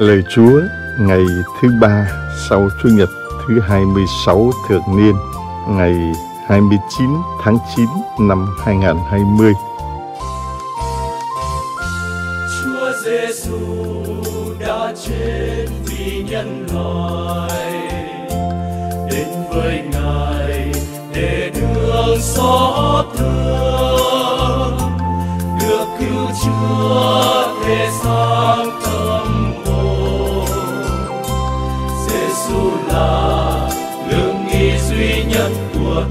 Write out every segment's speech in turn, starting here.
Lời Chúa ngày thứ ba sau Chủ nhật thứ 26 thượng niên, ngày 29 tháng 9 năm 2020. Chúa Giêsu đã chết vì nhân loại đến với Ngài để đường xót thương được cứu chữa thế gian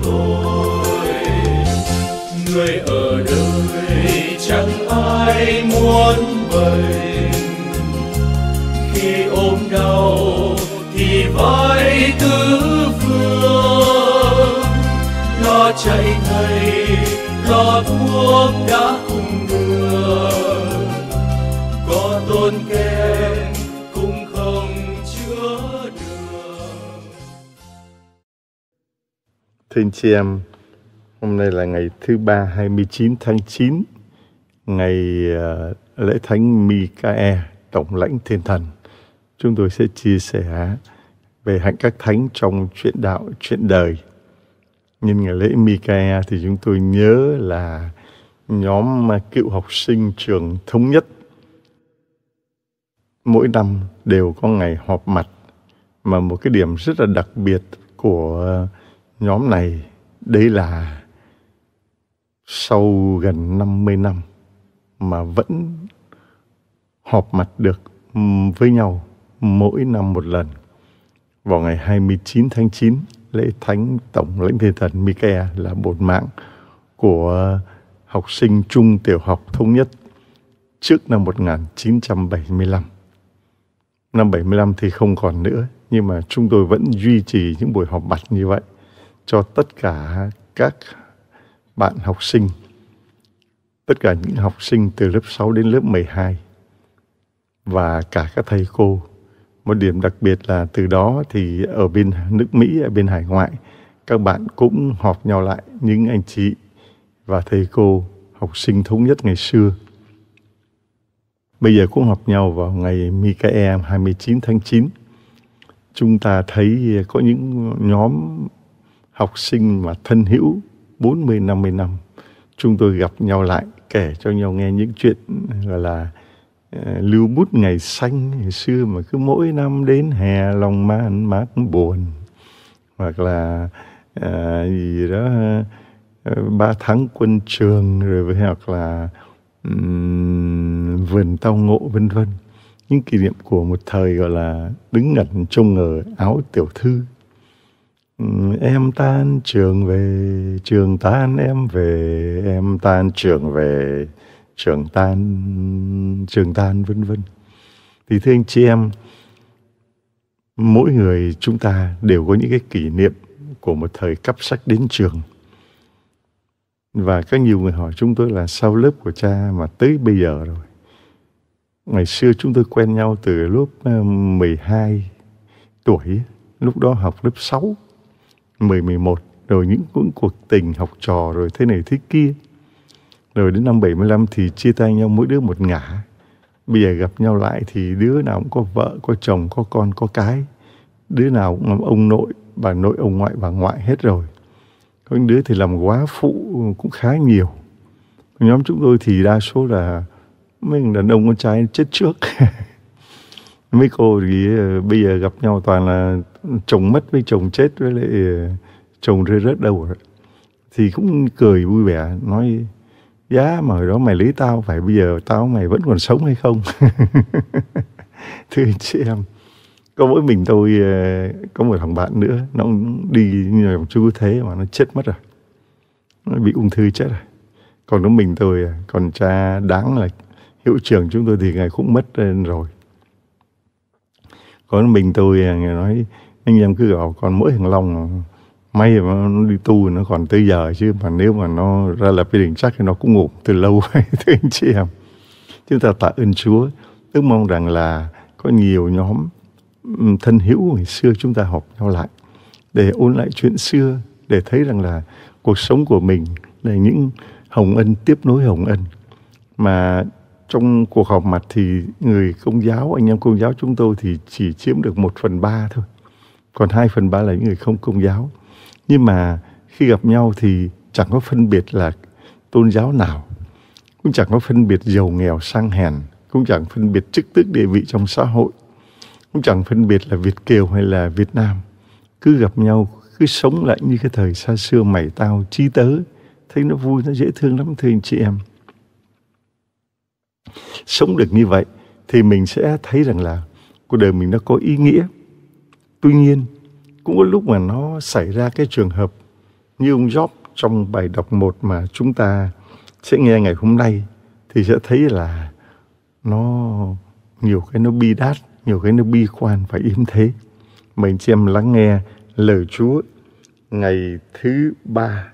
tôi người ở đời chẳng ai muốn vậy khi ôm đau thì vai tứ phương lo chạy thầy lo thuốc đã thưa chị em Hôm nay là ngày thứ ba 29 tháng 9 Ngày ờ, lễ thánh Mikae Tổng lãnh thiên thần Chúng tôi sẽ chia sẻ về hạnh các thánh trong chuyện đạo, chuyện đời Nhân ngày lễ Mikae thì chúng tôi nhớ là nhóm cựu học sinh trường thống nhất mỗi năm đều có ngày họp mặt mà một cái điểm rất là đặc biệt của uh, nhóm này đây là sau gần 50 năm mà vẫn họp mặt được với nhau mỗi năm một lần vào ngày 29 tháng 9 lễ thánh tổng lãnh thiên thần Mikael là bột mạng của học sinh trung tiểu học thống nhất trước năm 1975. Năm 75 thì không còn nữa, nhưng mà chúng tôi vẫn duy trì những buổi họp mặt như vậy cho tất cả các bạn học sinh, tất cả những học sinh từ lớp 6 đến lớp 12 và cả các thầy cô. Một điểm đặc biệt là từ đó thì ở bên nước Mỹ, ở bên hải ngoại, các bạn cũng họp nhau lại những anh chị và thầy cô học sinh thống nhất ngày xưa. Bây giờ cũng họp nhau vào ngày Mikael 29 tháng 9. Chúng ta thấy có những nhóm học sinh mà thân hữu 40 50 năm chúng tôi gặp nhau lại kể cho nhau nghe những chuyện gọi là uh, lưu bút ngày xanh ngày xưa mà cứ mỗi năm đến hè lòng man mát buồn hoặc là à, gì đó ờ, ba tháng quân trường rồi với hoặc là um, vườn tao ngộ vân vân những kỷ niệm của một thời gọi là đứng ngẩn trông ngờ áo tiểu thư Em tan trường về, trường tan em về, em tan trường về, trường tan, trường tan vân vân. Thì thưa anh chị em, mỗi người chúng ta đều có những cái kỷ niệm của một thời cắp sách đến trường. Và có nhiều người hỏi chúng tôi là sau lớp của cha mà tới bây giờ rồi. Ngày xưa chúng tôi quen nhau từ lúc 12 ờ, tuổi, lúc đó học lớp 6 1011 rồi những, những cuộc tình học trò rồi thế này thế kia rồi đến năm 75 thì chia tay nhau mỗi đứa một ngã bây giờ gặp nhau lại thì đứa nào cũng có vợ có chồng có con có cái đứa nào cũng làm ông nội bà nội ông ngoại bà ngoại hết rồi có những đứa thì làm quá phụ cũng khá nhiều nhóm chúng tôi thì đa số là mấy đàn ông con trai chết trước mấy cô thì ờ, bây giờ gặp nhau toàn là chồng mất với chồng chết với lại ờ, chồng rơi rớt đầu rồi thì cũng cười vui vẻ nói giá dạ, mà hồi đó mày lấy tao phải bây giờ tao mày vẫn còn sống hay không thưa anh chị em có mỗi mình tôi ờ, có một thằng bạn nữa nó đi như là chú thế mà nó chết mất rồi nó bị ung thư chết rồi còn nó mình tôi à, còn cha đáng là hiệu trưởng chúng tôi thì ngày cũng mất ờ, rồi còn mình tôi à, ngài nói anh em cứ gọi còn mỗi thằng long may mà nó đi tu nó còn tới giờ chứ mà nếu mà nó ra lập gia đình chắc thì nó cũng ngủ từ lâu rồi thưa anh chị em chúng ta tạ ơn chúa ước mong rằng là có nhiều nhóm thân hữu ngày xưa chúng ta họp nhau lại để ôn lại chuyện xưa để thấy rằng là cuộc sống của mình là những hồng ân tiếp nối hồng ân mà trong cuộc họp mặt thì người công giáo anh em công giáo chúng tôi thì chỉ chiếm được một phần ba thôi còn hai phần ba là những người không công giáo. Nhưng mà khi gặp nhau thì chẳng có phân biệt là tôn giáo nào, cũng chẳng có phân biệt giàu nghèo sang hèn, cũng chẳng phân biệt chức tước địa vị trong xã hội, cũng chẳng phân biệt là Việt Kiều hay là Việt Nam. Cứ gặp nhau, cứ sống lại như cái thời xa xưa mày tao chi tớ, thấy nó vui, nó dễ thương lắm thưa anh chị em. Sống được như vậy thì mình sẽ thấy rằng là cuộc đời mình nó có ý nghĩa Tuy nhiên, cũng có lúc mà nó xảy ra cái trường hợp như ông Job trong bài đọc một mà chúng ta sẽ nghe ngày hôm nay thì sẽ thấy là nó nhiều cái nó bi đát, nhiều cái nó bi quan và yếm thế. Mình xem lắng nghe lời Chúa ngày thứ ba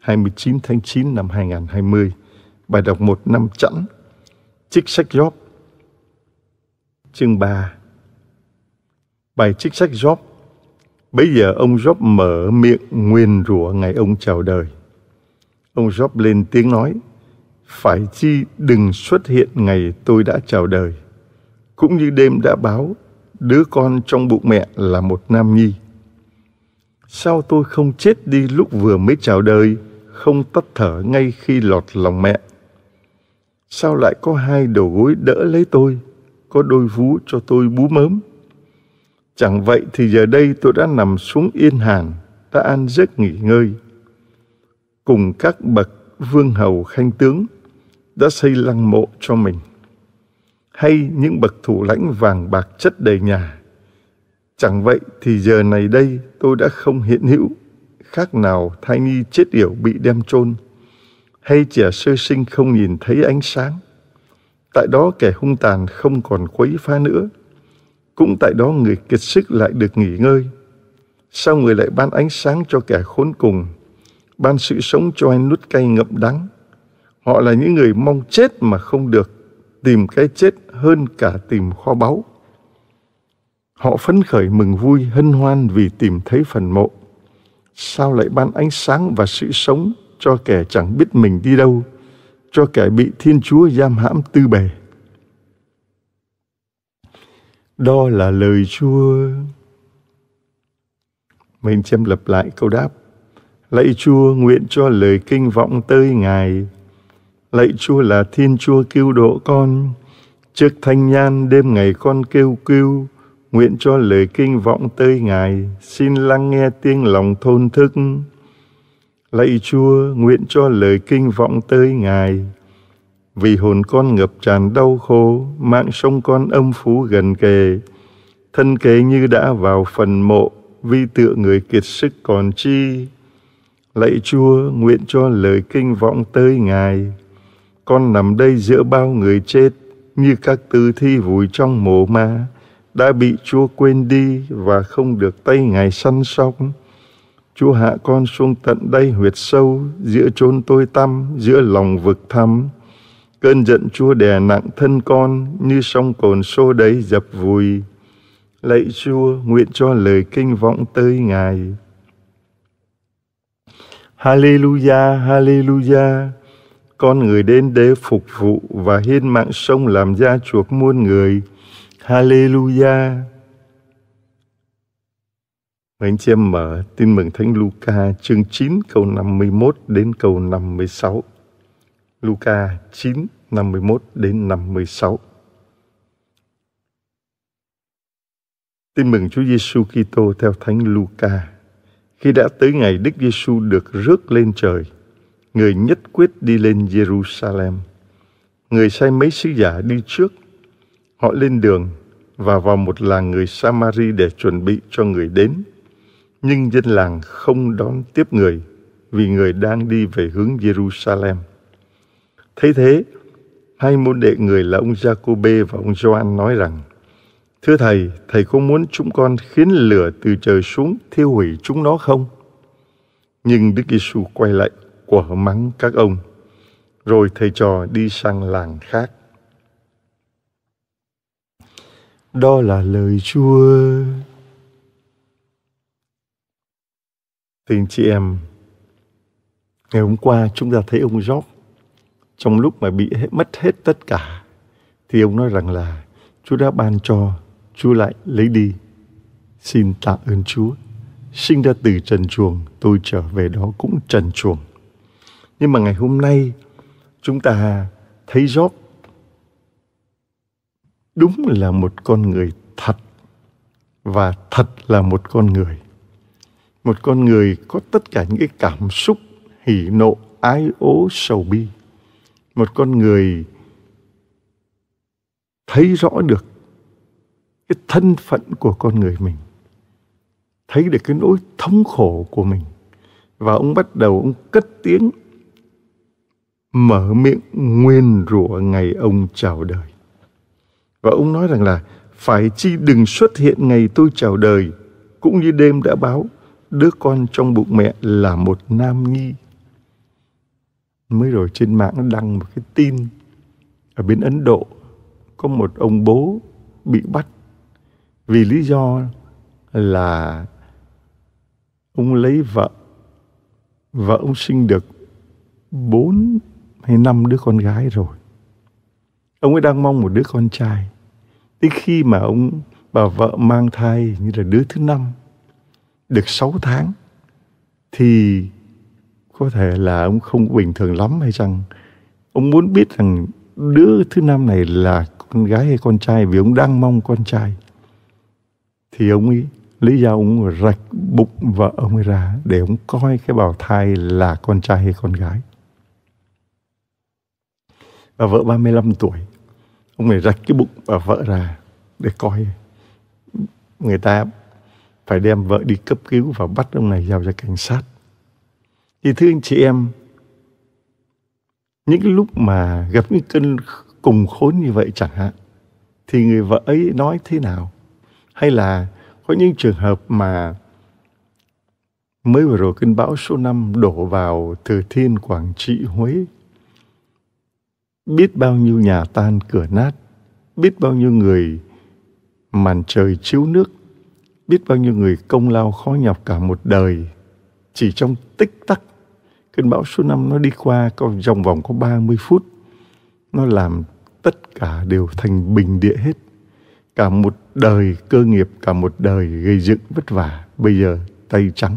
29 tháng 9 năm 2020 bài đọc một năm chẵn trích sách Job chương 3 Bài trích sách Job Bây giờ ông Job mở miệng nguyên rủa ngày ông chào đời. Ông Job lên tiếng nói, phải chi đừng xuất hiện ngày tôi đã chào đời. Cũng như đêm đã báo, đứa con trong bụng mẹ là một nam nhi. Sao tôi không chết đi lúc vừa mới chào đời, không tắt thở ngay khi lọt lòng mẹ? Sao lại có hai đầu gối đỡ lấy tôi, có đôi vú cho tôi bú mớm? Chẳng vậy thì giờ đây tôi đã nằm xuống yên hàn, đã ăn giấc nghỉ ngơi. Cùng các bậc vương hầu khanh tướng đã xây lăng mộ cho mình. Hay những bậc thủ lãnh vàng bạc chất đầy nhà. Chẳng vậy thì giờ này đây tôi đã không hiện hữu, khác nào thai nhi chết yểu bị đem chôn hay trẻ sơ sinh không nhìn thấy ánh sáng. Tại đó kẻ hung tàn không còn quấy phá nữa, cũng tại đó người kiệt sức lại được nghỉ ngơi. Sao người lại ban ánh sáng cho kẻ khốn cùng, ban sự sống cho anh nút cay ngậm đắng. Họ là những người mong chết mà không được, tìm cái chết hơn cả tìm kho báu. Họ phấn khởi mừng vui hân hoan vì tìm thấy phần mộ. Sao lại ban ánh sáng và sự sống cho kẻ chẳng biết mình đi đâu, cho kẻ bị Thiên Chúa giam hãm tư bề đó là lời Chúa. Mình châm lập lại câu đáp. Lạy Chúa nguyện cho lời kinh vọng tới Ngài. Lạy Chúa là Thiên Chúa cứu độ con. Trước thanh nhan đêm ngày con kêu kêu, nguyện cho lời kinh vọng tới Ngài, xin lắng nghe tiếng lòng thôn thức. Lạy Chúa, nguyện cho lời kinh vọng tới Ngài, vì hồn con ngập tràn đau khổ, mạng sông con âm phú gần kề. Thân kế như đã vào phần mộ, vi tựa người kiệt sức còn chi. Lạy Chúa, nguyện cho lời kinh vọng tới Ngài. Con nằm đây giữa bao người chết, như các tư thi vùi trong mồ ma, đã bị Chúa quên đi và không được tay Ngài săn sóc. Chúa hạ con xuống tận đây huyệt sâu, giữa chôn tôi tăm, giữa lòng vực thẳm Cơn giận Chúa đè nặng thân con như sông cồn xô đẩy dập vùi. Lạy Chúa, nguyện cho lời kinh vọng tới Ngài. Hallelujah, Hallelujah. Con người đến để phục vụ và hiến mạng sông làm gia chuộc muôn người. Hallelujah. Anh chị em mở tin mừng Thánh Luca chương 9 câu 51 đến câu 56. Luca 9 51 đến 56. Tin mừng Chúa Giêsu Kitô theo Thánh Luca. Khi đã tới ngày Đức Giêsu được rước lên trời, người nhất quyết đi lên Jerusalem. Người sai mấy sứ giả đi trước. Họ lên đường và vào một làng người Samari để chuẩn bị cho người đến. Nhưng dân làng không đón tiếp người vì người đang đi về hướng Jerusalem. Thấy thế, Hai môn đệ người là ông Jacobe và ông Gioan nói rằng, Thưa Thầy, Thầy có muốn chúng con khiến lửa từ trời xuống thiêu hủy chúng nó không? Nhưng Đức Giêsu quay lại quả mắng các ông, rồi thầy trò đi sang làng khác. Đó là lời Chúa. Tình chị em, ngày hôm qua chúng ta thấy ông Gióp trong lúc mà bị hết, mất hết tất cả thì ông nói rằng là Chúa đã ban cho, Chúa lại lấy đi. Xin tạ ơn Chúa. Sinh ra từ trần chuồng, tôi trở về đó cũng trần chuồng. Nhưng mà ngày hôm nay chúng ta thấy Job đúng là một con người thật và thật là một con người. Một con người có tất cả những cái cảm xúc hỉ nộ, ái ố, sầu bi một con người thấy rõ được cái thân phận của con người mình thấy được cái nỗi thống khổ của mình và ông bắt đầu ông cất tiếng mở miệng nguyên rủa ngày ông chào đời và ông nói rằng là phải chi đừng xuất hiện ngày tôi chào đời cũng như đêm đã báo đứa con trong bụng mẹ là một nam nhi mới rồi trên mạng nó đăng một cái tin ở bên Ấn Độ có một ông bố bị bắt vì lý do là ông lấy vợ và ông sinh được bốn hay năm đứa con gái rồi ông ấy đang mong một đứa con trai tới khi mà ông bà vợ mang thai như là đứa thứ năm được 6 tháng thì có thể là ông không bình thường lắm hay chăng ông muốn biết rằng đứa thứ năm này là con gái hay con trai vì ông đang mong con trai thì ông ấy lý do ông rạch bụng vợ ông ấy ra để ông coi cái bào thai là con trai hay con gái và vợ 35 tuổi ông này rạch cái bụng bà vợ ra để coi người ta phải đem vợ đi cấp cứu và bắt ông này giao cho cảnh sát thì thưa anh chị em những cái lúc mà gặp những cơn cùng khốn như vậy chẳng hạn thì người vợ ấy nói thế nào hay là có những trường hợp mà mới vừa rồi cơn bão số 5 đổ vào Thừa Thiên, Quảng Trị, Huế. Biết bao nhiêu nhà tan cửa nát, biết bao nhiêu người màn trời chiếu nước, biết bao nhiêu người công lao khó nhọc cả một đời chỉ trong tích tắc cơn bão số 5 nó đi qua có vòng vòng có 30 phút nó làm tất cả đều thành bình địa hết cả một đời cơ nghiệp cả một đời gây dựng vất vả bây giờ tay trắng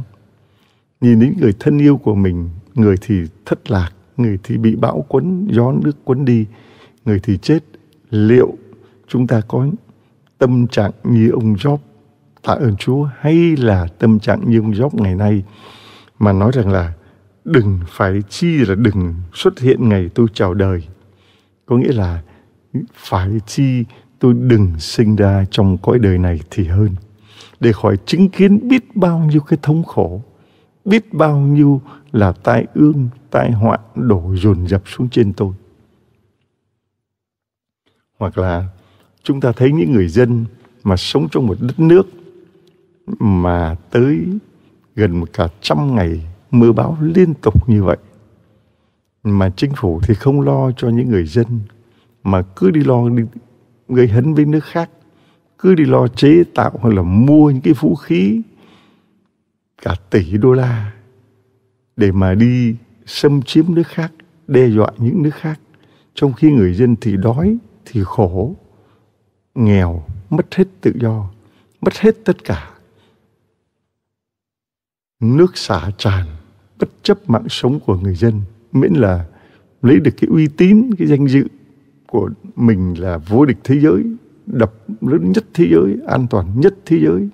nhìn đến người thân yêu của mình người thì thất lạc người thì bị bão cuốn gió nước cuốn đi người thì chết liệu chúng ta có tâm trạng như ông Job tạ ơn Chúa hay là tâm trạng như ông Job ngày nay mà nói rằng là đừng phải chi là đừng xuất hiện ngày tôi chào đời có nghĩa là phải chi tôi đừng sinh ra trong cõi đời này thì hơn để khỏi chứng kiến biết bao nhiêu cái thống khổ biết bao nhiêu là tai ương tai họa đổ dồn dập xuống trên tôi hoặc là chúng ta thấy những người dân mà sống trong một đất nước mà tới gần một cả trăm ngày mưa bão liên tục như vậy mà chính phủ thì không lo cho những người dân mà cứ đi lo đi gây hấn với nước khác cứ đi lo chế tạo hay là mua những cái vũ khí cả tỷ đô la để mà đi xâm chiếm nước khác đe dọa những nước khác trong khi người dân thì đói thì khổ nghèo mất hết tự do mất hết tất cả nước xả tràn bất chấp mạng sống của người dân miễn là lấy được cái uy tín cái danh dự của mình là vô địch thế giới đập lớn nhất thế giới an toàn nhất thế giới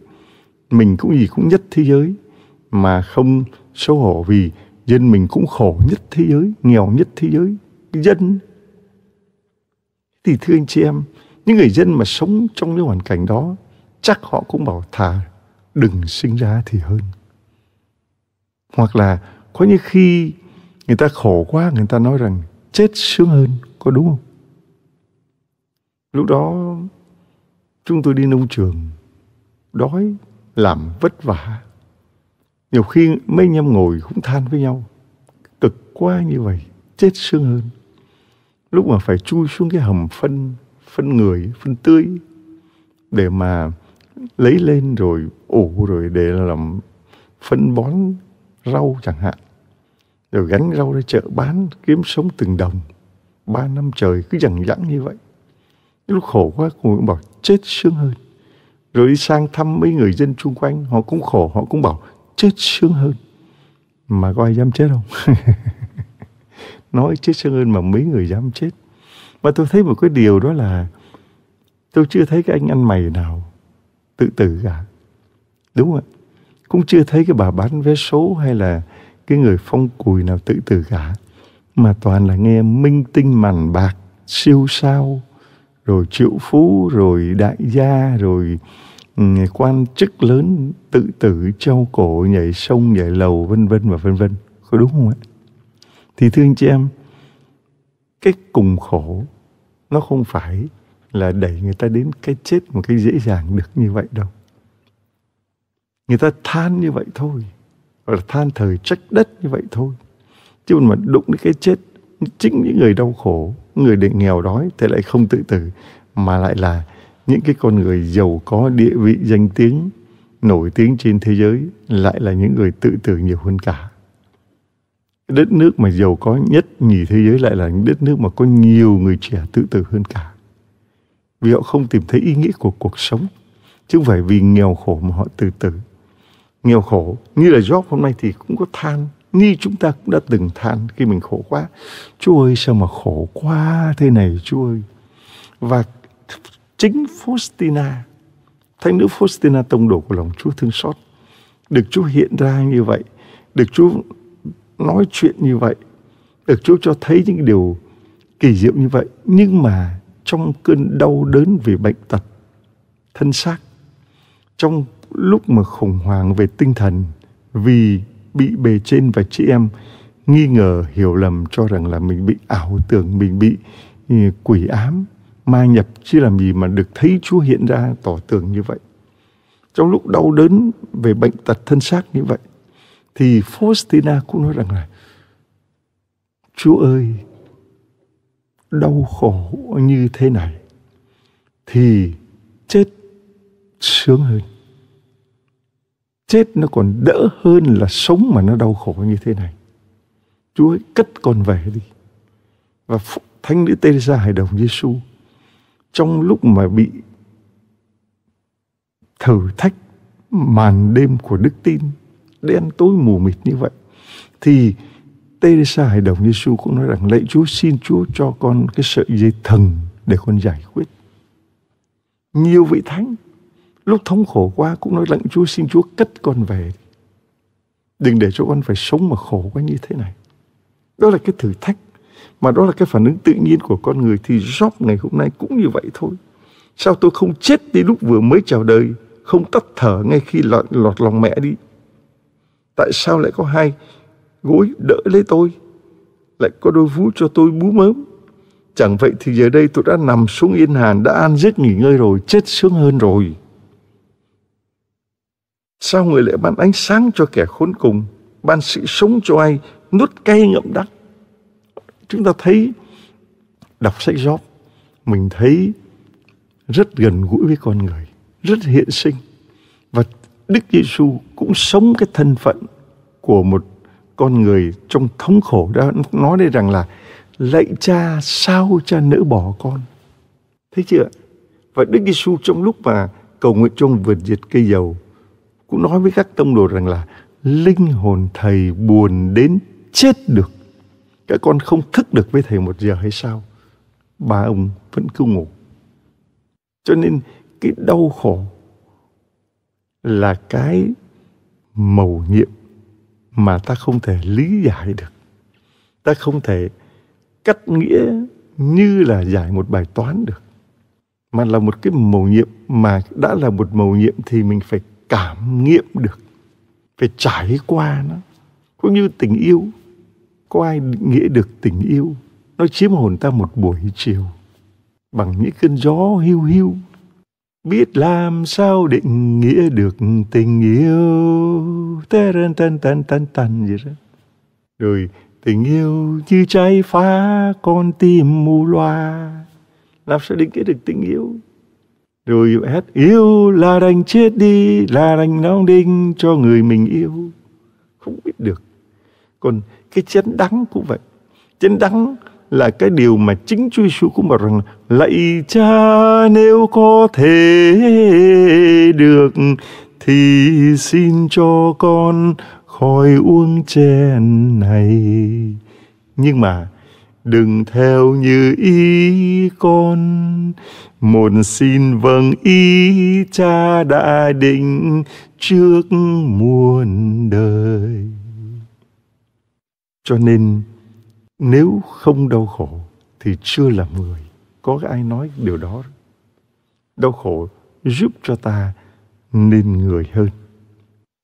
mình cũng gì cũng nhất thế giới mà không xấu hổ vì dân mình cũng khổ nhất thế giới nghèo nhất thế giới dân thì thưa anh chị em những người dân mà sống trong cái hoàn cảnh đó chắc họ cũng bảo thà đừng sinh ra thì hơn hoặc là có những khi người ta khổ quá người ta nói rằng chết sướng hơn, có đúng không? Lúc đó chúng tôi đi nông trường, đói, làm vất vả. Nhiều khi mấy anh em ngồi cũng than với nhau, cực quá như vậy, chết sướng hơn. Lúc mà phải chui xuống cái hầm phân, phân người, phân tươi, để mà lấy lên rồi ủ rồi để làm phân bón rau chẳng hạn rồi gánh rau ra chợ bán kiếm sống từng đồng ba năm trời cứ dằng dẳng như vậy lúc khổ quá cũng, cũng bảo chết sướng hơn rồi đi sang thăm mấy người dân xung quanh họ cũng khổ họ cũng bảo chết sướng hơn mà có ai dám chết không nói chết sướng hơn mà mấy người dám chết mà tôi thấy một cái điều đó là tôi chưa thấy cái anh ăn mày nào tự tử cả đúng không ạ cũng chưa thấy cái bà bán vé số hay là cái người phong cùi nào tự tử cả mà toàn là nghe minh tinh màn bạc siêu sao rồi triệu phú rồi đại gia rồi ừ, quan chức lớn tự tử treo cổ nhảy sông nhảy lầu vân vân và vân vân có đúng không ạ thì thưa anh chị em cái cùng khổ nó không phải là đẩy người ta đến cái chết một cách dễ dàng được như vậy đâu người ta than như vậy thôi gọi là than thời trách đất như vậy thôi chứ mà đụng đến cái chết chính những người đau khổ người để nghèo đói thì lại không tự tử mà lại là những cái con người giàu có địa vị danh tiếng nổi tiếng trên thế giới lại là những người tự tử nhiều hơn cả đất nước mà giàu có nhất nhì thế giới lại là những đất nước mà có nhiều người trẻ tự tử hơn cả vì họ không tìm thấy ý nghĩa của cuộc sống chứ không phải vì nghèo khổ mà họ tự tử nghèo khổ như là Job hôm nay thì cũng có than như chúng ta cũng đã từng than khi mình khổ quá Chúa ơi sao mà khổ quá thế này Chúa ơi và chính Faustina thánh nữ Faustina tông đồ của lòng Chúa thương xót được Chúa hiện ra như vậy được Chúa nói chuyện như vậy được Chúa cho thấy những điều kỳ diệu như vậy nhưng mà trong cơn đau đớn vì bệnh tật thân xác trong lúc mà khủng hoảng về tinh thần vì bị bề trên và chị em nghi ngờ hiểu lầm cho rằng là mình bị ảo tưởng mình bị ừ, quỷ ám ma nhập chứ làm gì mà được thấy Chúa hiện ra tỏ tường như vậy trong lúc đau đớn về bệnh tật thân xác như vậy thì Faustina cũng nói rằng là Chúa ơi đau khổ như thế này thì chết sướng hơn chết nó còn đỡ hơn là sống mà nó đau khổ như thế này chúa ấy, cất con về đi và thánh nữ Teresa hài đồng Giêsu trong lúc mà bị thử thách màn đêm của đức tin đen tối mù mịt như vậy thì Teresa hài đồng Giêsu cũng nói rằng lạy Chúa xin Chúa cho con cái sợi dây thần để con giải quyết nhiều vị thánh Lúc thống khổ quá cũng nói lặng Chúa xin Chúa cất con về. Đừng để cho con phải sống mà khổ quá như thế này. Đó là cái thử thách. Mà đó là cái phản ứng tự nhiên của con người thì Job ngày hôm nay cũng như vậy thôi. Sao tôi không chết đi lúc vừa mới chào đời, không tắt thở ngay khi lọt, lọt lòng mẹ đi? Tại sao lại có hai gối đỡ lấy tôi? Lại có đôi vú cho tôi bú mớm? Chẳng vậy thì giờ đây tôi đã nằm xuống yên hàn, đã an giấc nghỉ ngơi rồi, chết sướng hơn rồi. Sao người lại ban ánh sáng cho kẻ khốn cùng, ban sự sống cho ai, nút cay ngậm đắng. Chúng ta thấy, đọc sách Job, mình thấy rất gần gũi với con người, rất hiện sinh. Và Đức Giêsu cũng sống cái thân phận của một con người trong thống khổ đã nói đây rằng là lạy cha sao cha nỡ bỏ con thấy chưa và Đức Giêsu trong lúc mà cầu nguyện trong vườn diệt cây dầu cũng nói với các tông đồ rằng là linh hồn thầy buồn đến chết được các con không thức được với thầy một giờ hay sao ba ông vẫn cứ ngủ cho nên cái đau khổ là cái mầu nhiệm mà ta không thể lý giải được ta không thể cắt nghĩa như là giải một bài toán được mà là một cái mầu nhiệm mà đã là một mầu nhiệm thì mình phải cảm nghiệm được phải trải qua nó cũng như tình yêu có ai định nghĩa được tình yêu nó chiếm hồn ta một buổi chiều bằng những cơn gió hiu hiu biết làm sao định nghĩa được tình yêu tê ren tan tan tan tan vậy đó rồi tình yêu như cháy phá con tim mù loà, làm sao định nghĩa được tình yêu rồi hết yêu là đành chết đi là đành đóng đinh cho người mình yêu không biết được còn cái chén đắng cũng vậy chén đắng là cái điều mà chính Chúa Giêsu cũng bảo rằng lạy Cha nếu có thể được thì xin cho con khỏi uống chén này nhưng mà đừng theo như ý con một xin vâng ý cha đã định trước muôn đời cho nên nếu không đau khổ thì chưa là người có ai nói điều đó đau khổ giúp cho ta nên người hơn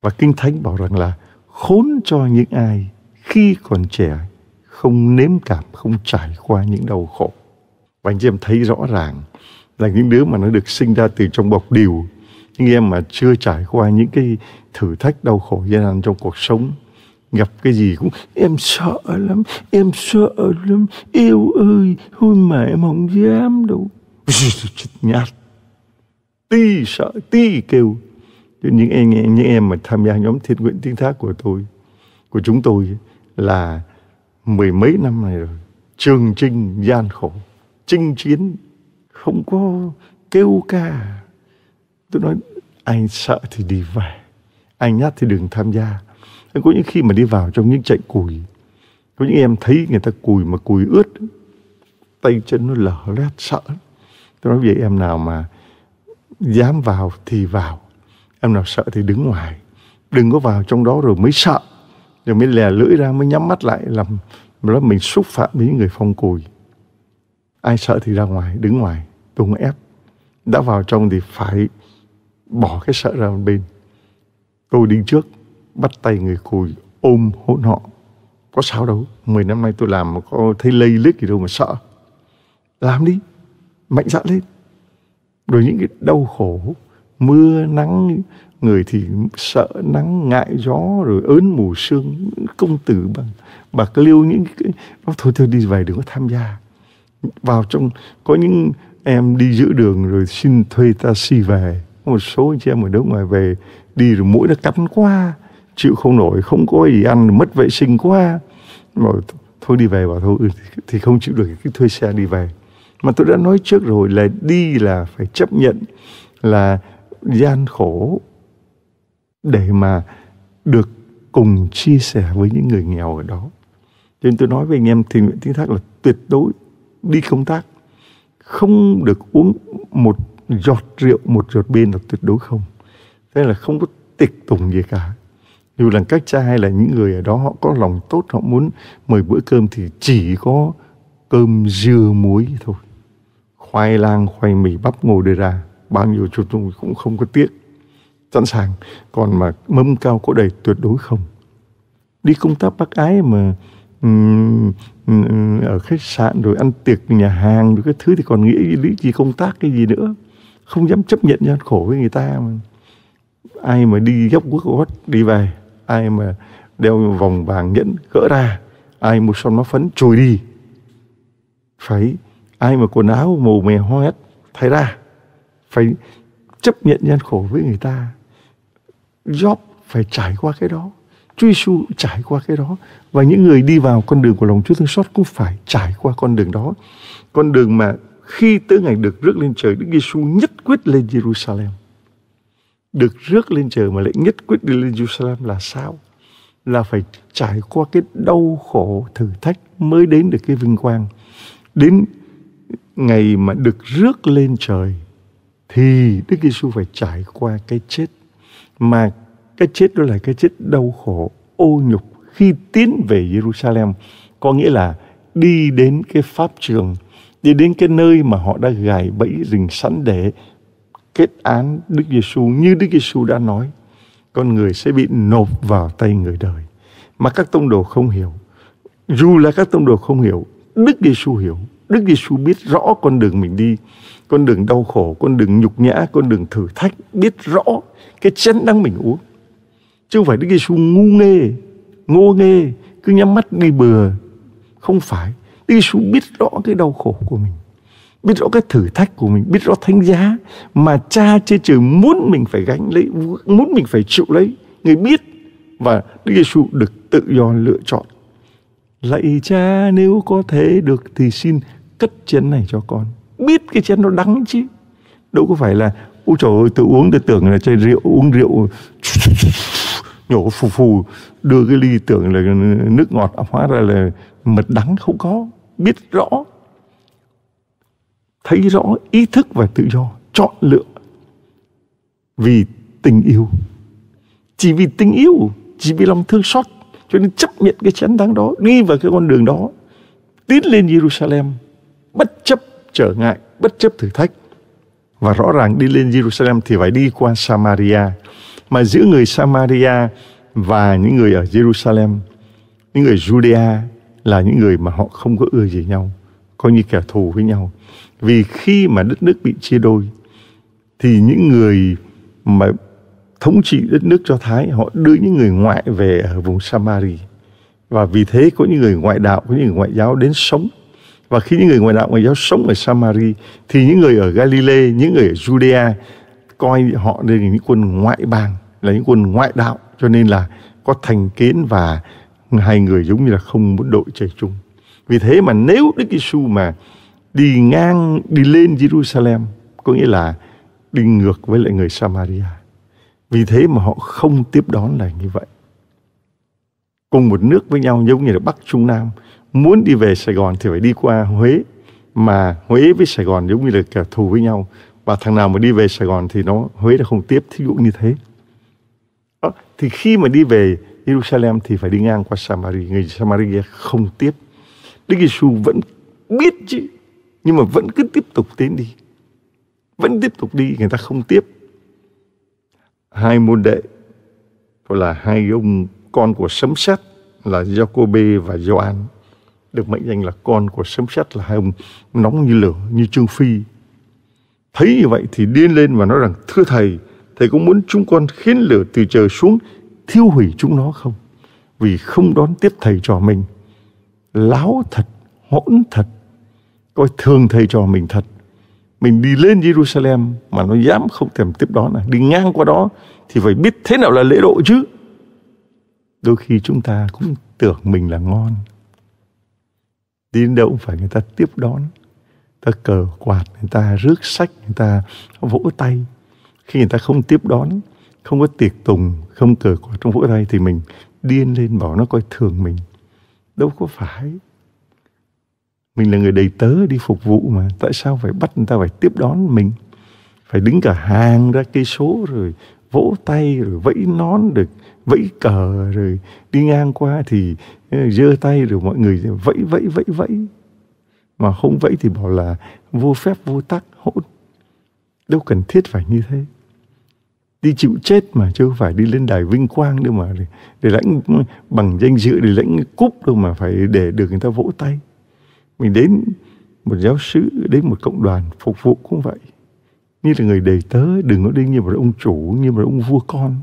và kinh thánh bảo rằng là khốn cho những ai khi còn trẻ không nếm cảm, không trải qua những đau khổ. Và anh chị em thấy rõ ràng là những đứa mà nó được sinh ra từ trong bọc điều, những em mà chưa trải qua những cái thử thách đau khổ gian nan trong cuộc sống, gặp cái gì cũng em sợ lắm, em sợ lắm, yêu ơi, thôi mà em không dám đâu. Nhát, ti sợ, ti kêu. Chứ những em, những em mà tham gia nhóm thiện nguyện tiếng thác của tôi, của chúng tôi là mười mấy năm này rồi trường trinh gian khổ chinh chiến không có kêu ca tôi nói anh sợ thì đi về anh nhát thì đừng tham gia có những khi mà đi vào trong những chạy cùi có những em thấy người ta cùi mà cùi ướt tay chân nó lở lét sợ tôi nói vậy em nào mà dám vào thì vào em nào sợ thì đứng ngoài đừng có vào trong đó rồi mới sợ rồi mới lè lưỡi ra mới nhắm mắt lại làm đó mình xúc phạm với những người phong cùi ai sợ thì ra ngoài đứng ngoài tôi không ép đã vào trong thì phải bỏ cái sợ ra một bên tôi đi trước bắt tay người cùi ôm hỗn họ có sao đâu mười năm nay tôi làm mà có thấy lây liếc gì đâu mà sợ làm đi mạnh dạn lên rồi những cái đau khổ mưa nắng người thì sợ nắng ngại gió rồi ớn mù sương công tử bằng bạc liêu những cái nó thôi thôi đi về đừng có tham gia vào trong có những em đi giữa đường rồi xin thuê taxi về một số anh chị em ở nước ngoài về đi rồi mũi nó cắn quá chịu không nổi không có gì ăn mất vệ sinh quá rồi thôi đi về bảo thôi ừ, thì không chịu được cái thuê xe đi về mà tôi đã nói trước rồi là đi là phải chấp nhận là gian khổ để mà được cùng chia sẻ với những người nghèo ở đó cho nên tôi nói với anh em thiền nguyện tiếng thác là tuyệt đối đi công tác không được uống một giọt rượu một giọt bia là tuyệt đối không thế là không có tiệc tùng gì cả dù là các cha hay là những người ở đó họ có lòng tốt họ muốn mời bữa cơm thì chỉ có cơm dưa muối thôi khoai lang khoai mì bắp ngồi đưa ra bao nhiêu chút cũng không có tiếc sẵn sàng còn mà mâm cao cỗ đầy tuyệt đối không đi công tác bác ái mà ở khách sạn rồi ăn tiệc nhà hàng rồi cái thứ thì còn nghĩ lý gì công tác cái gì nữa không dám chấp nhận gian khổ với người ta mà ai mà đi dốc quốc gót đi về ai mà đeo vòng vàng nhẫn gỡ ra ai mua xong nó phấn trồi đi phải ai mà quần áo màu mè hoét thay ra phải chấp nhận gian khổ với người ta Job phải trải qua cái đó. Chúa Giêsu trải qua cái đó và những người đi vào con đường của lòng Chúa thương xót cũng phải trải qua con đường đó. Con đường mà khi tới ngày được rước lên trời Đức Giêsu nhất quyết lên Jerusalem. Được rước lên trời mà lại nhất quyết đi lên Jerusalem là sao? Là phải trải qua cái đau khổ thử thách mới đến được cái vinh quang. Đến ngày mà được rước lên trời thì Đức Giêsu phải trải qua cái chết mà cái chết đó là cái chết đau khổ ô nhục khi tiến về Jerusalem có nghĩa là đi đến cái pháp trường đi đến cái nơi mà họ đã gài bẫy rình sẵn để kết án Đức Giêsu như Đức Giêsu đã nói con người sẽ bị nộp vào tay người đời mà các tông đồ không hiểu dù là các tông đồ không hiểu Đức Giêsu hiểu Đức Giêsu biết rõ con đường mình đi, con đường đau khổ, con đường nhục nhã, con đường thử thách, biết rõ cái chén đang mình uống. Chứ không phải Đức Giêsu ngu nghê, ngô nghê, cứ nhắm mắt đi bừa. Không phải, Đức Giêsu biết rõ cái đau khổ của mình, biết rõ cái thử thách của mình, biết rõ thánh giá mà Cha trên trời muốn mình phải gánh lấy, muốn mình phải chịu lấy. Người biết và Đức Giêsu được tự do lựa chọn. Lạy cha nếu có thể được thì xin cất chén này cho con biết cái chén nó đắng chứ đâu có phải là ôi trời ơi tôi uống tôi tưởng là chai rượu uống rượu nhổ phù phù đưa cái ly tưởng là nước ngọt hóa ra là mật đắng không có biết rõ thấy rõ ý thức và tự do chọn lựa vì tình yêu chỉ vì tình yêu chỉ vì lòng thương xót cho nên chấp nhận cái chén đắng đó đi vào cái con đường đó tiến lên Jerusalem bất chấp trở ngại, bất chấp thử thách. Và rõ ràng đi lên Jerusalem thì phải đi qua Samaria. Mà giữa người Samaria và những người ở Jerusalem, những người Judea là những người mà họ không có ưa gì nhau, coi như kẻ thù với nhau. Vì khi mà đất nước bị chia đôi, thì những người mà thống trị đất nước cho Thái, họ đưa những người ngoại về ở vùng Samari. Và vì thế có những người ngoại đạo, có những người ngoại giáo đến sống và khi những người ngoại đạo ngoại giáo sống ở Samari thì những người ở Galilee, những người ở Judea coi họ đây là những quân ngoại bang, là những quân ngoại đạo cho nên là có thành kiến và hai người giống như là không muốn đội trời chung. Vì thế mà nếu Đức Giêsu mà đi ngang đi lên Jerusalem có nghĩa là đi ngược với lại người Samaria. Vì thế mà họ không tiếp đón là như vậy. Cùng một nước với nhau giống như là Bắc Trung Nam muốn đi về Sài Gòn thì phải đi qua Huế mà Huế với Sài Gòn giống như là kẻ thù với nhau và thằng nào mà đi về Sài Gòn thì nó Huế đã không tiếp thí dụ như thế đó. thì khi mà đi về Jerusalem thì phải đi ngang qua Samari người Samaria không tiếp Đức Giêsu vẫn biết chứ nhưng mà vẫn cứ tiếp tục tiến đi vẫn tiếp tục đi người ta không tiếp hai môn đệ gọi là hai ông con của sấm sét là Jacobe và Gioan được mệnh danh là con của sấm sét là hai nóng như lửa như trương phi thấy như vậy thì điên lên và nói rằng thưa thầy thầy có muốn chúng con khiến lửa từ trời xuống thiêu hủy chúng nó không vì không đón tiếp thầy trò mình láo thật hỗn thật coi thường thầy trò mình thật mình đi lên Jerusalem mà nó dám không thèm tiếp đón này đi ngang qua đó thì phải biết thế nào là lễ độ chứ đôi khi chúng ta cũng tưởng mình là ngon đi đến đâu cũng phải người ta tiếp đón ta cờ quạt người ta rước sách người ta vỗ tay khi người ta không tiếp đón không có tiệc tùng không cờ quạt trong vỗ tay thì mình điên lên bảo nó coi thường mình đâu có phải mình là người đầy tớ đi phục vụ mà tại sao phải bắt người ta phải tiếp đón mình phải đứng cả hàng ra cây số rồi vỗ tay rồi vẫy nón được vẫy cờ rồi đi ngang qua thì ờ, giơ tay rồi mọi người vẫy vẫy vẫy vẫy mà không vẫy thì bảo là vô phép vô tắc hỗn đâu cần thiết phải như thế đi chịu chết mà chứ không phải đi lên đài vinh quang đâu mà để, để lãnh bằng danh dự để lãnh cúp đâu mà phải để được người ta vỗ tay mình đến một giáo sứ đến một cộng đoàn phục vụ cũng vậy như là người đầy tớ đừng có đi như một ông chủ như một ông vua con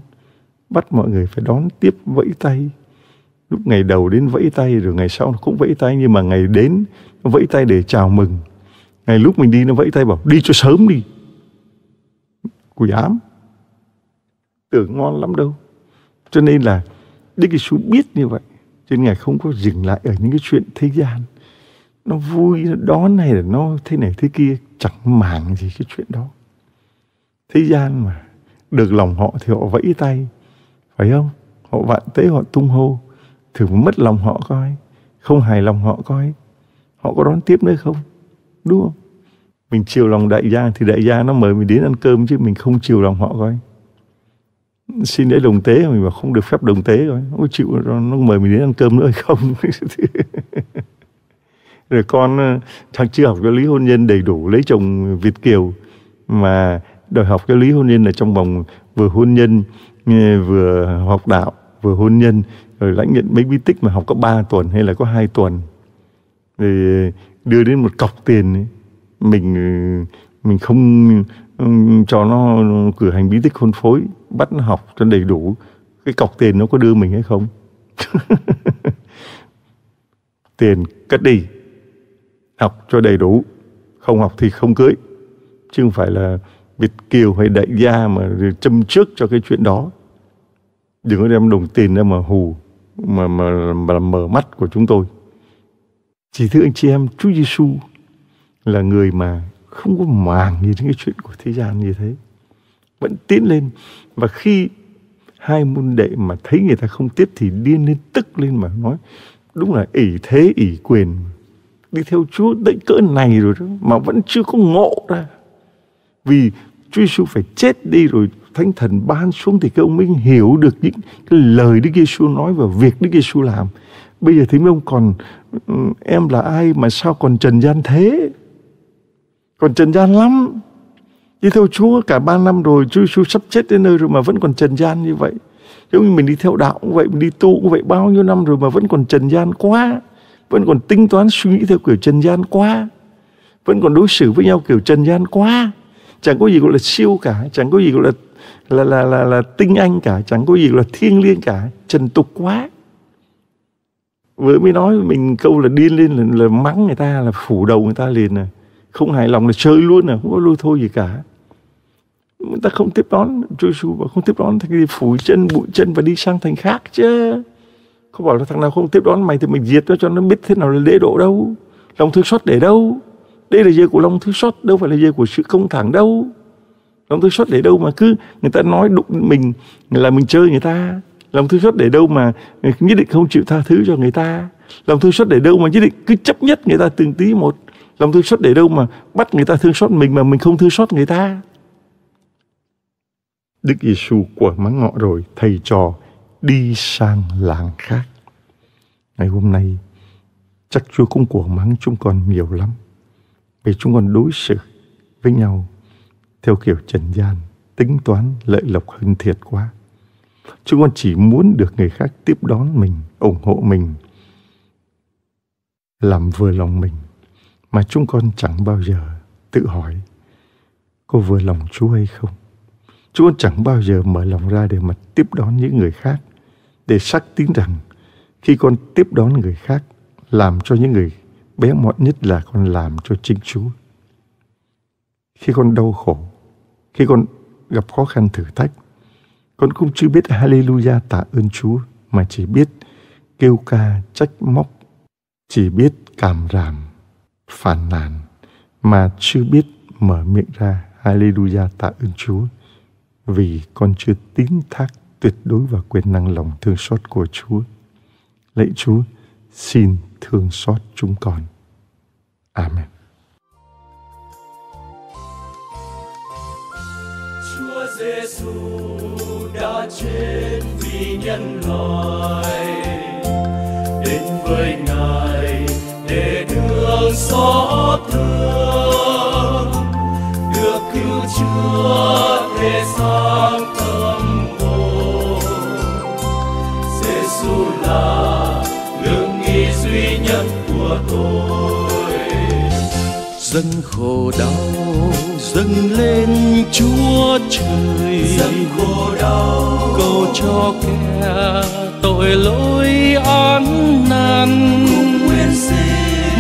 bắt mọi người phải đón tiếp vẫy tay lúc ngày đầu đến vẫy tay rồi ngày sau nó cũng vẫy tay nhưng mà ngày đến nó vẫy tay để chào mừng ngày lúc mình đi nó vẫy tay bảo đi cho sớm đi quỷ ám tưởng ngon lắm đâu cho nên là đức giêsu biết như vậy cho nên ngài không có dừng lại ở những cái chuyện thế gian nó vui nó đón này là nó thế này thế kia chẳng màng gì cái chuyện đó thế gian mà được lòng họ thì họ vẫy tay phải không họ vạn tế họ tung hô thử mất lòng họ coi không hài lòng họ coi họ có đón tiếp nữa không đúng không mình chiều lòng đại gia thì đại gia nó mời mình đến ăn cơm chứ mình không chiều lòng họ coi xin để đồng tế mình mà không được phép đồng tế rồi nó chịu nó mời mình đến ăn cơm nữa hay không rồi con ờ, thằng chưa học cái lý hôn nhân đầy đủ lấy chồng việt kiều mà đòi học cái lý hôn nhân là trong vòng vừa hôn nhân vừa học đạo vừa hôn nhân rồi lãnh nhận mấy bí tích mà học có 3 tuần hay là có 2 tuần thì đưa đến một cọc tiền mình mình không cho nó cử hành bí tích hôn phối bắt nó học cho đầy đủ cái cọc tiền nó có đưa mình hay không tiền cất đi học cho đầy đủ không học thì không cưới chứ không phải là Việt Kiều hay đại gia mà châm trước cho cái chuyện đó. Đừng có đem đồng tiền ra mà hù, mà, mà, mà làm mở mắt của chúng tôi. Chỉ thưa anh chị em, Chúa Giêsu là người mà không có màng gì nhìn cái chuyện của thế gian như thế. Vẫn tiến lên. Và khi hai môn đệ mà thấy người ta không tiếp thì điên lên tức lên mà nói đúng là ỷ thế ỷ quyền đi theo Chúa tới cỡ này rồi đó mà vẫn chưa có ngộ ra vì Chúa Giêsu phải chết đi rồi Thánh Thần ban xuống thì các ông mới hiểu được những cái lời Đức Giêsu nói và việc Đức Giêsu làm. Bây giờ thì mấy ông còn em là ai mà sao còn trần gian thế? Còn trần gian lắm. Đi theo Chúa cả ba năm rồi, Chúa Giêsu sắp chết đến nơi rồi mà vẫn còn trần gian như vậy. Giống như mình đi theo đạo cũng vậy, mình đi tu cũng vậy bao nhiêu năm rồi mà vẫn còn trần gian quá. Vẫn còn tính toán suy nghĩ theo kiểu trần gian quá. Vẫn còn đối xử với nhau kiểu trần gian quá chẳng có gì gọi là siêu cả chẳng có gì gọi là là là là, là tinh anh cả chẳng có gì gọi là thiêng liêng cả trần tục quá vừa mới nói mình câu là điên lên là, là mắng người ta là phủ đầu người ta liền này không hài lòng là chơi luôn à không có lôi thôi gì cả người ta không tiếp đón Joshua và không tiếp đón thì phủ chân bụi chân và đi sang thành khác chứ không bảo là thằng nào không tiếp đón mày thì mình diệt nó cho nó biết thế nào là lễ độ đâu lòng thương xót để đâu đây là giờ của lòng thương xót đâu phải là giờ của sự công thẳng đâu lòng thương xót để đâu mà cứ người ta nói đụng mình là mình chơi người ta lòng thương xót để đâu mà nhất định không chịu tha thứ cho người ta lòng thương xót để đâu mà nhất định cứ chấp nhất người ta từng tí một lòng thương xót để đâu mà bắt người ta thương xót mình mà mình không thương xót người ta Đức Giêsu của mắng ngọ rồi thầy trò đi sang làng khác ngày hôm nay chắc Chúa cũng của mắng chúng còn nhiều lắm vì chúng con đối xử với nhau theo kiểu trần gian, tính toán lợi lộc hưng thiệt quá. Chúng con chỉ muốn được người khác tiếp đón mình, ủng hộ mình, làm vừa lòng mình mà chúng con chẳng bao giờ tự hỏi có vừa lòng Chúa hay không. Chúng con chẳng bao giờ mở lòng ra để mà tiếp đón những người khác, để xác tín rằng khi con tiếp đón người khác, làm cho những người bé mọn nhất là con làm cho chính Chúa. Khi con đau khổ, khi con gặp khó khăn thử thách, con cũng chưa biết Hallelujah tạ ơn Chúa, mà chỉ biết kêu ca trách móc, chỉ biết cảm ràm, phản nàn, mà chưa biết mở miệng ra Hallelujah tạ ơn Chúa, vì con chưa tín thác tuyệt đối vào quyền năng lòng thương xót của Chúa. Lạy Chúa, xin thương xót chúng con. Amen. Chúa Giêsu đã chết vì nhân loại đến với Ngài để đường xót thương được cứu chữa thế sang tâm hồn Giêsu là nhân của tôi dâng khổ đau dâng lên chúa trời dâng khổ đau cầu cho kẻ tội lỗi oan nan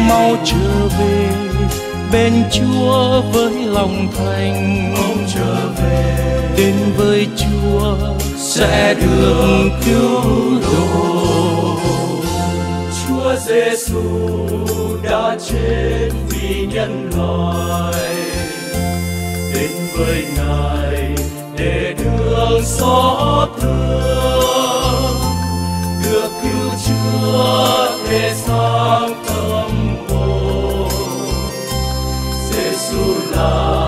mau trở về bên chúa với lòng thành mau trở về đến với chúa sẽ được cứu độ Chúa Giêsu đã chết vì nhân loại đến với Ngài để đường xót thương được cứu chữa để sang tâm hồn Giêsu là